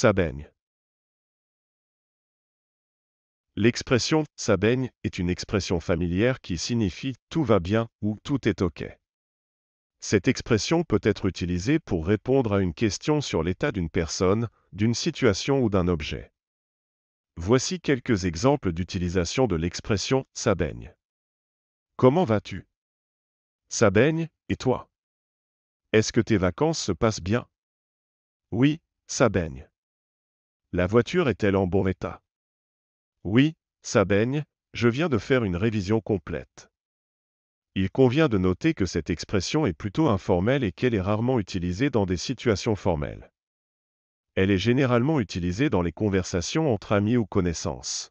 ça baigne. L'expression ça baigne est une expression familière qui signifie tout va bien ou tout est OK. Cette expression peut être utilisée pour répondre à une question sur l'état d'une personne, d'une situation ou d'un objet. Voici quelques exemples d'utilisation de l'expression ça baigne. Comment vas-tu Ça baigne, et toi Est-ce que tes vacances se passent bien Oui, ça baigne. La voiture est-elle en bon état Oui, ça baigne, je viens de faire une révision complète. Il convient de noter que cette expression est plutôt informelle et qu'elle est rarement utilisée dans des situations formelles. Elle est généralement utilisée dans les conversations entre amis ou connaissances.